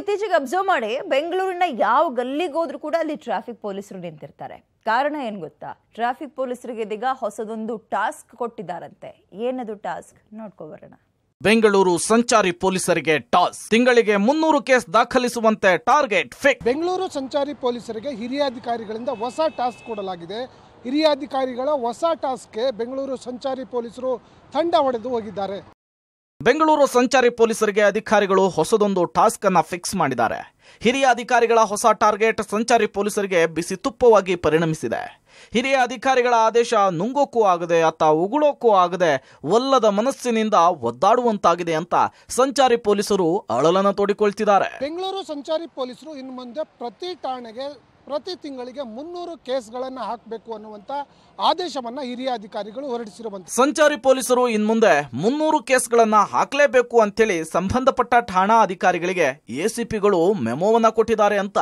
ಇತ್ತೀಚೆಗೆ ಅಬ್ಸರ್ವ್ ಮಾಡಿ ಬೆಂಗಳೂರಿನ ಯಾವ ಗಲ್ಲಿಗೆ ಹೋದ್ರು ಕೂಡ ಅಲ್ಲಿ ಟ್ರಾಫಿಕ್ ಪೊಲೀಸರು ನಿಂತಿರ್ತಾರೆ ಕಾರಣ ಏನು ಗೊತ್ತಾ ಟ್ರಾಫಿಕ್ ಪೊಲೀಸರಿಗೆ ಇದೀಗ ಹೊಸದೊಂದು ಟಾಸ್ಕ್ ಕೊಟ್ಟಿದ್ದಾರಂತೆ ಏನದು ಟಾಸ್ಕ್ ನೋಡ್ಕೊ ಬರೋಣ ಬೆಂಗಳೂರು ಸಂಚಾರಿ ಪೊಲೀಸರಿಗೆ ಟಾಸ್ ತಿಂಗಳಿಗೆ ಮುನ್ನೂರು ಕೇಸ್ ದಾಖಲಿಸುವಂತೆ ಟಾರ್ಗೆಟ್ ಫಿಕ್ ಬೆಂಗಳೂರು ಸಂಚಾರಿ ಪೊಲೀಸರಿಗೆ ಹಿರಿಯ ಅಧಿಕಾರಿಗಳಿಂದ ಹೊಸ ಟಾಸ್ಕ್ ಕೊಡಲಾಗಿದೆ ಹಿರಿಯ ಅಧಿಕಾರಿಗಳ ಹೊಸ ಟಾಸ್ಕ್ಗೆ ಬೆಂಗಳೂರು ಸಂಚಾರಿ ಪೊಲೀಸರು ತಂಡ ಹೊಡೆದು ಹೋಗಿದ್ದಾರೆ ಬೆಂಗಳೂರು ಸಂಚಾರಿ ಪೊಲೀಸರಿಗೆ ಅಧಿಕಾರಿಗಳು ಹೊಸದೊಂದು ಟಾಸ್ಕ್ ಅನ್ನ ಫಿಕ್ಸ್ ಮಾಡಿದ್ದಾರೆ ಹಿರಿಯ ಅಧಿಕಾರಿಗಳ ಹೊಸ ಟಾರ್ಗೆಟ್ ಸಂಚಾರಿ ಪೊಲೀಸರಿಗೆ ಬಿಸಿ ತುಪ್ಪವಾಗಿ ಪರಿಣಮಿಸಿದೆ ಹಿರಿಯ ಅಧಿಕಾರಿಗಳ ಆದೇಶ ನುಂಗೋಕ್ಕೂ ಆಗದೆ ಅತ್ತ ಉಗುಳೋಕ್ಕೂ ಆಗದೆ ಒಲ್ಲದ ಮನಸ್ಸಿನಿಂದ ಒದ್ದಾಡುವಂತಾಗಿದೆ ಅಂತ ಸಂಚಾರಿ ಪೊಲೀಸರು ಅಳಲನ್ನು ತೋಡಿಕೊಳ್ತಿದ್ದಾರೆ ಬೆಂಗಳೂರು ಸಂಚಾರಿ ಪೊಲೀಸರು ಇನ್ನು ಮುಂದೆ ಪ್ರತಿ ಠಾಣೆಗೆ ಪ್ರತಿ ತಿಂಗಳಿಗೆ ಮುನ್ನೂರು ಕೇಸ್ಗಳನ್ನು ಹಾಕಬೇಕು ಅನ್ನುವಂತ ಆದೇಶವನ್ನ ಹಿರಿಯ ಅಧಿಕಾರಿಗಳು ಹೊರಡಿಸಿರುವಂತ ಸಂಚಾರಿ ಪೊಲೀಸರು ಇನ್ಮುಂದೆ ಮುನ್ನೂರು ಕೇಸ್ಗಳನ್ನು ಹಾಕಲೇಬೇಕು ಅಂತೇಳಿ ಸಂಬಂಧಪಟ್ಟ ಠಾಣಾ ಅಧಿಕಾರಿಗಳಿಗೆ ಎಸಿಪಿಗಳು ಮೆಮೋವನ್ನು ಕೊಟ್ಟಿದ್ದಾರೆ ಅಂತ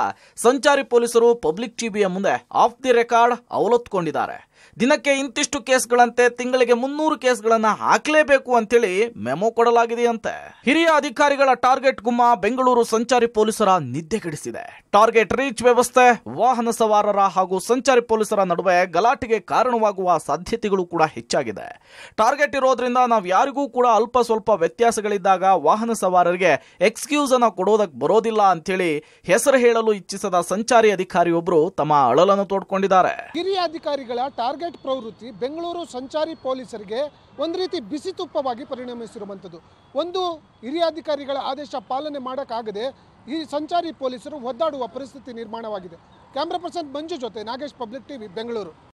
ಸಂಚಾರಿ ಪೊಲೀಸರು ಪಬ್ಲಿಕ್ ಟಿವಿಯ ಮುಂದೆ ಆಫ್ ದಿ ರೆಕಾರ್ಡ್ ಅವಲೋತ್ಕೊಂಡಿದ್ದಾರೆ ದಿನಕ್ಕೆ ಇಂತಿಷ್ಟು ಕೇಸ್ಗಳಂತೆ ತಿಂಗಳಿಗೆ ಮುನ್ನೂರು ಕೇಸ್ಗಳನ್ನ ಹಾಕಲೇಬೇಕು ಅಂತೇಳಿ ಮೆಮೊ ಕೊಡಲಾಗಿದೆಯಂತೆ ಹಿರಿಯ ಅಧಿಕಾರಿಗಳ ಟಾರ್ಗೆಟ್ ಗುಮ್ಮ ಬೆಂಗಳೂರು ಸಂಚಾರಿ ಪೊಲೀಸರ ನಿದ್ದೆಗೆಡಿಸಿದೆ ಟಾರ್ಗೆಟ್ ರೀಚ್ ವ್ಯವಸ್ಥೆ ವಾಹನ ಸವಾರರ ಹಾಗೂ ಸಂಚಾರಿ ಪೊಲೀಸರ ನಡುವೆ ಗಲಾಟೆಗೆ ಕಾರಣವಾಗುವ ಸಾಧ್ಯತೆಗಳು ಕೂಡ ಹೆಚ್ಚಾಗಿದೆ ಟಾರ್ಗೆಟ್ ಇರೋದ್ರಿಂದ ನಾವು ಯಾರಿಗೂ ಕೂಡ ಅಲ್ಪ ಸ್ವಲ್ಪ ವ್ಯತ್ಯಾಸಗಳಿದ್ದಾಗ ವಾಹನ ಸವಾರರಿಗೆ ಎಕ್ಸ್ಕ್ಯೂಸ್ ಅನ್ನು ಕೊಡೋದಕ್ಕೆ ಬರೋದಿಲ್ಲ ಅಂತೇಳಿ ಹೆಸರು ಹೇಳಲು ಇಚ್ಛಿಸದ ಸಂಚಾರಿ ಅಧಿಕಾರಿಯೊಬ್ಬರು ತಮ್ಮ ಅಳಲನ್ನು ತೋಡ್ಕೊಂಡಿದ್ದಾರೆ ಹಿರಿಯ ಅಧಿಕಾರಿಗಳ ಟಾರ್ಗೆಟ್ ಪ್ರವೃತ್ತಿ ಬೆಂಗಳೂರು ಸಂಚಾರಿ ಪೊಲೀಸರಿಗೆ ಒಂದು ರೀತಿ ಬಿಸಿ ತುಪ್ಪವಾಗಿ ಪರಿಣಮಿಸಿರುವಂಥದ್ದು ಒಂದು ಹಿರಿಯ ಅಧಿಕಾರಿಗಳ ಆದೇಶ ಪಾಲನೆ ಮಾಡೋಕ್ಕಾಗದೆ ಈ ಸಂಚಾರಿ ಪೊಲೀಸರು ಒದ್ದಾಡುವ ಪರಿಸ್ಥಿತಿ ನಿರ್ಮಾಣವಾಗಿದೆ ಕ್ಯಾಮ್ರಾ ಪರ್ಸನ್ ಮಂಜು ಜೊತೆ ನಾಗೇಶ್ ಪಬ್ಲಿಕ್ ಟಿವಿ ಬೆಂಗಳೂರು